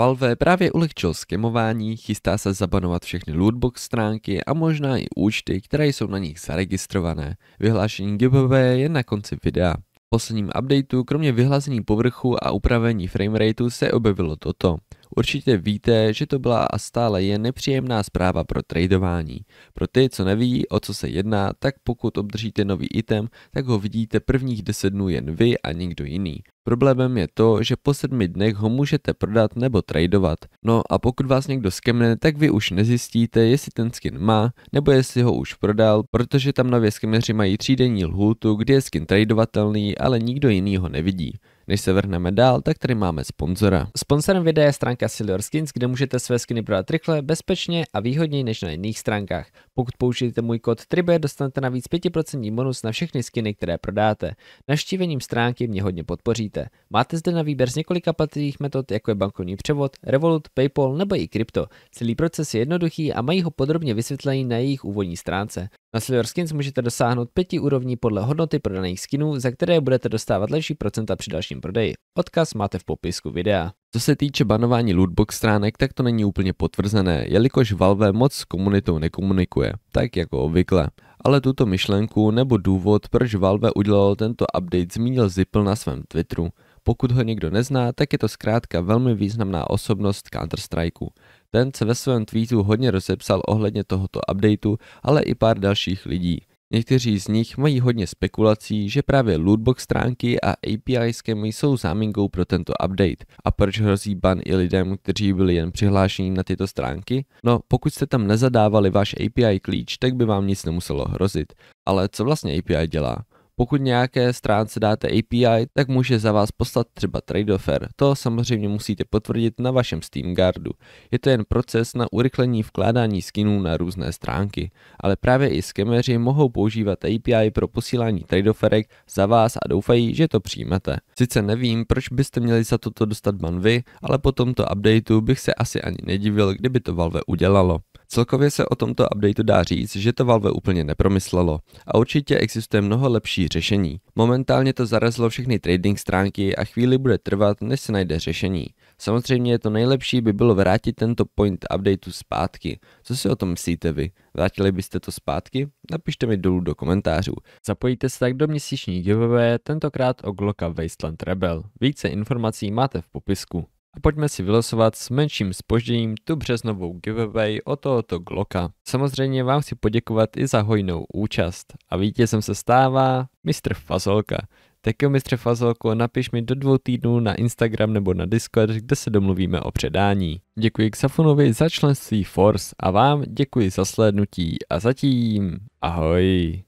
Valve právě ulehčil skemování, chystá se zabanovat všechny lootbox stránky a možná i účty, které jsou na nich zaregistrované. Vyhlášení giveaway je na konci videa. V posledním updateu kromě vyhlazení povrchu a upravení frameratu, se objevilo toto. Určitě víte, že to byla a stále je nepříjemná zpráva pro tradování. Pro ty, co neví, o co se jedná, tak pokud obdržíte nový item, tak ho vidíte prvních 10 dnů jen vy a nikdo jiný. Problémem je to, že po sedmi dnech ho můžete prodat nebo tradovat. No a pokud vás někdo skemne, tak vy už nezjistíte, jestli ten skin má, nebo jestli ho už prodal, protože tam nově skemeři mají třídenní lhůtu, kdy je skin tradovatelný, ale nikdo jiný ho nevidí. Než se vrhneme dál, tak tady máme sponzora. Sponzorem videa je stránka Silver Skins, kde můžete své skiny prodat rychle, bezpečně a výhodněji než na jiných stránkách. Pokud použijete můj kód TRIBE, dostanete navíc 5% bonus na všechny skiny, které prodáte. Navštívením stránky mě hodně podpoříte nemusíte. Máte zde na výběr z několika platných metod, jako je bankovní převod, Revolut, PayPal nebo i krypto. Celý proces je jednoduchý a mají ho podrobně vysvětlený na jejich úvodní stránce. Na Silver Skins můžete dosáhnout pěti úrovní podle hodnoty prodaných skinů, za které budete dostávat lepší procenta při dalším prodeji. Odkaz máte v popisku videa. Co se týče banování lootbox stránek, tak to není úplně potvrzené, jelikož Valve moc s komunitou nekomunikuje, tak jako obvykle ale tuto myšlenku nebo důvod, proč Valve udělalo tento update, zmínil Zipl na svém Twitteru. Pokud ho někdo nezná, tak je to zkrátka velmi významná osobnost Counter-Strikeu. Ten se ve svém tweetu hodně rozepsal ohledně tohoto updateu, ale i pár dalších lidí. Někteří z nich mají hodně spekulací, že právě lootbox stránky a API schémy jsou záminkou pro tento update. A proč hrozí ban i lidem, kteří byli jen přihlášení na tyto stránky? No, pokud jste tam nezadávali váš API klíč, tak by vám nic nemuselo hrozit. Ale co vlastně API dělá? Pokud nějaké stránce dáte API, tak může za vás poslat třeba trade offer. To samozřejmě musíte potvrdit na vašem Steam Guardu. Je to jen proces na urychlení vkládání skinů na různé stránky, ale právě i skemeři mohou používat API pro posílání trade offerek za vás a doufají, že to přijmete. Sice nevím, proč byste měli za toto dostat ban vy, ale po tomto updateu bych se asi ani nedivil, kdyby to Valve udělalo. Celkově se o tomto updateu dá říct, že to Valve úplně nepromyslelo a určitě existuje mnoho lepší řešení. Momentálně to zarazilo všechny trading stránky a chvíli bude trvat, než se najde řešení. Samozřejmě je to nejlepší by bylo vrátit tento point updateu zpátky. Co si o tom myslíte vy? Vrátili byste to zpátky? Napište mi dolů do komentářů. Zapojíte se tak do měsíční giveaway, tentokrát o Glocka Wasteland Rebel. Více informací máte v popisku a pojďme si vylosovat s menším spožděním tu březnovou giveaway o tohoto Glocka. Samozřejmě vám chci poděkovat i za hojnou účast a vítězem se stává mistr Fazolka. Tak jo, mistře Fazolko, napiš mi do dvou týdnů na Instagram nebo na Discord, kde se domluvíme o předání. Děkuji Xafonovi za členství Force a vám děkuji za slednutí a zatím ahoj.